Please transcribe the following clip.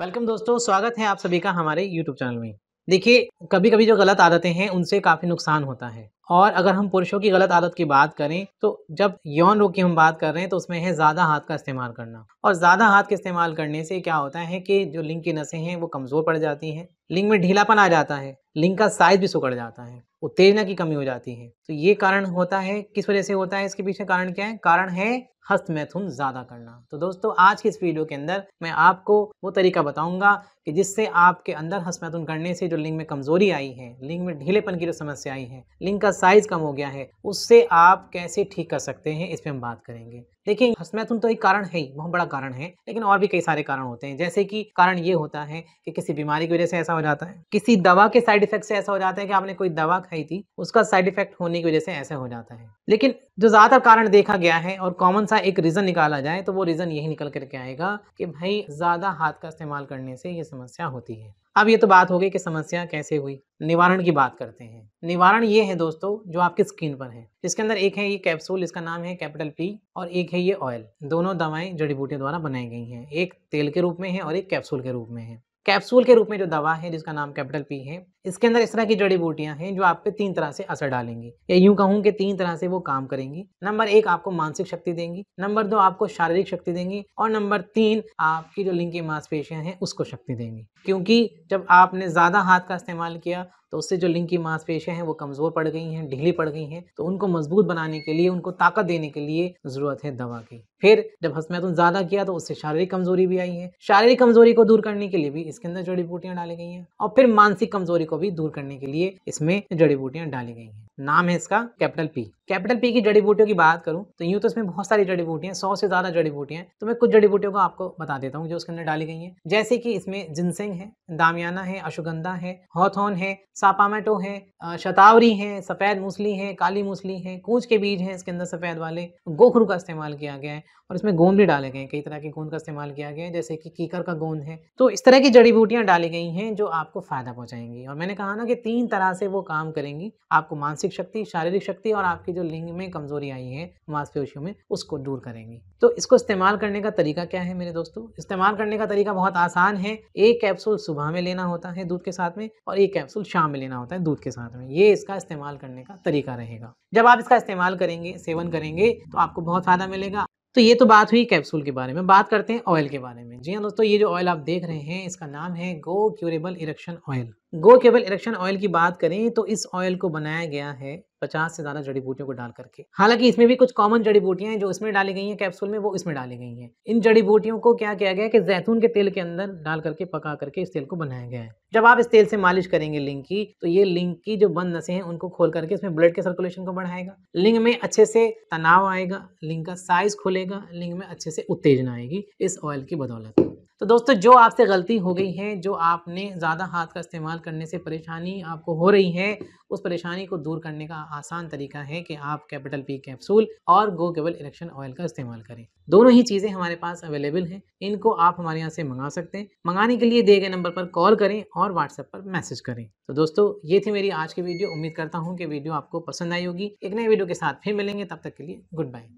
welcome दोस्तों स्वागत है आप सभी का हमारे यूट्यूब चैनल में देखिए कभी कभी जो गलत आदतें हैं उनसे काफ़ी नुकसान होता है और अगर हम पुरुषों की गलत आदत की बात करें तो जब यौन रोग की हम बात कर रहे हैं तो उसमें है ज़्यादा हाथ का इस्तेमाल करना और ज़्यादा हाथ के इस्तेमाल करने से क्या होता है कि जो लिंग की नसें हैं वो कमज़ोर पड़ जाती हैं लिंग में ढीलापन आ जाता है लिंग का साइज भी सुगड़ जाता है उत्तेजना की कमी हो जाती है तो ये कारण होता है किस वजह से होता है इसके पीछे कारण क्या है कारण है हस्त मैथुन ज़्यादा करना तो दोस्तों आज की इस वीडियो के अंदर मैं आपको वो तरीका बताऊंगा कि जिससे आपके अंदर हस्त मैथुन करने से जो लिंग में कमज़ोरी आई है लिंग में ढीलेपन की जो समस्या आई है लिंग का साइज कम हो गया है उससे आप कैसे ठीक कर सकते हैं इस पर हम बात करेंगे देखिए हस्तमैथुन तो एक कारण है ही बहुत बड़ा कारण है लेकिन और भी कई सारे कारण होते हैं जैसे कि कारण ये होता है कि किसी बीमारी की वजह से ऐसा हो जाता है किसी दवा के साइड साइड इफेक्ट से ऐसा हो जाता है कि आपने कोई दवा खाई थी उसका साइड इफेक्ट होने की वजह से ऐसा हो जाता है लेकिन जो ज़्यादातर कारण देखा गया है और कॉमन सा एक रीज़न निकाला जाए तो वो रीज़न यही निकल करके आएगा कि भाई ज़्यादा हाथ का इस्तेमाल करने से ये समस्या होती है अब ये तो बात हो गई कि समस्या कैसे हुई निवारण की बात करते हैं निवारण ये है दोस्तों जो आपकी स्किन पर है इसके अंदर एक है ये कैप्सूल इसका नाम है कैपिटल पी और एक है ये ऑयल दोनों दवाएं जड़ी बूटियों द्वारा बनाई गई हैं एक तेल के रूप में है और एक कैप्सूल के रूप में है कैप्सूल के रूप में जो दवा है जिसका नाम कैपिटल पी है इसके अंदर इस तरह की जड़ी बूटियां हैं जो आप पे तीन तरह से असर डालेंगी या यूं कहूँ कि तीन तरह से वो काम करेंगी नंबर एक आपको मानसिक शक्ति देंगी नंबर दो आपको शारीरिक शक्ति देंगी और नंबर तीन आपकी जो लिंग की मांसपेशियां हैं उसको शक्ति देंगी क्योंकि जब आपने ज़्यादा हाथ का इस्तेमाल किया तो उससे जो लिंग की मांसपेशियां हैं वो कमज़ोर पड़ गई हैं ढीली पड़ गई हैं तो उनको मजबूत बनाने के लिए उनको ताकत देने के लिए ज़रूरत है दवा की फिर जब हसमैतुन ज़्यादा किया तो उससे शारीरिक कमज़ोरी भी आई है शारीरिक कमज़ोरी को दूर करने के लिए भी इसके अंदर जड़ी बूटियां डाली गई हैं और फिर मानसिक कमज़ोरी को भी दूर करने के लिए इसमें जड़ी बूटियां डाली गई हैं नाम है इसका कैपिटल पी कैपिटल पी की जड़ी बूटियों की बात करूँ तो यूं तो इसमें बहुत सारी जड़ी बूटियां सौ से ज़्यादा जड़ी बूटियां तो मैं कुछ जड़ी बूटियों को आपको बता देता हूँ जो उसके अंदर डाली गई हैं जैसे कि इसमें जिनसेंग है दामियाना है अशुगंधा है हॉथोन है सापामेटो है शतावरी है सफ़ेद मूसली है काली मूसली है कूच के बीज है इसके अंदर सफ़ेद वाले गोखरू का इस्तेमाल किया गया है और इसमें गोंद भी डाले गए हैं कई तरह के गोंद का इस्तेमाल किया गया है जैसे कि कीकर का गोंद है तो इस तरह की जड़ी बूटियां डाली गई हैं जो आपको फ़ायदा पहुंचाएंगी और मैंने कहा ना कि तीन तरह से वो काम करेंगी आपको मानसिक मानसिक शक्ति शारीरिक शक्ति और आपकी जो लिंग में कमजोरी आई है मांसपेशियों में उसको दूर करेंगी तो इसको इस्तेमाल करने का तरीका क्या है मेरे दोस्तों इस्तेमाल करने का तरीका बहुत आसान है एक कैप्सूल सुबह में लेना होता है दूध के साथ में और एक कैप्सूल शाम में लेना होता है दूध के साथ में ये इसका इस्तेमाल करने का तरीका रहेगा जब आप इसका इस्तेमाल करेंगे सेवन करेंगे तो आपको बहुत फ़ायदा मिलेगा तो ये तो बात हुई कैप्सूल के बारे में बात करते हैं ऑयल के बारे में जी हाँ दोस्तों ये जो ऑयल आप देख रहे हैं इसका नाम है go curable erection oil go केवल इलेक्शन ऑयल की बात करें तो इस ऑयल को बनाया गया है पचास से ज़्यादा जड़ी बूटियों को डाल करके हालांकि इसमें भी कुछ कॉमन जड़ी बूटियां हैं जो इसमें डाली गई हैं कैप्सूल में वो इसमें डाली गई हैं इन जड़ी बूटियों को क्या किया गया है कि जैतून के तेल के अंदर डाल करके पका करके इस तेल को बनाया गया है जब आप इस तेल से मालिश करेंगे लिंग की तो ये लिंग की जो बंद नशे हैं उनको खोल करके इसमें ब्लड के सर्कुलेशन को बढ़ाएगा लिंग में अच्छे से तनाव आएगा लिंग का साइज खुलेगा लिंग में अच्छे से उत्तेजना आएगी इस ऑयल की बदौलत तो दोस्तों जो आपसे गलती हो गई है जो आपने ज़्यादा हाथ का इस्तेमाल करने से परेशानी आपको हो रही है उस परेशानी को दूर करने का आसान तरीका है कि आप कैपिटल पी कैप्सूल और गो केबल इलेक्शन ऑयल का इस्तेमाल करें दोनों ही चीज़ें हमारे पास अवेलेबल हैं इनको आप हमारे यहाँ से मंगा सकते हैं मंगाने के लिए दिए गए नंबर पर कॉल करें और व्हाट्सएप पर मैसेज करें तो दोस्तों ये थी मेरी आज की वीडियो उम्मीद करता हूँ कि वीडियो आपको पसंद आई होगी एक नए वीडियो के साथ फिर मिलेंगे तब तक के लिए गुड बाय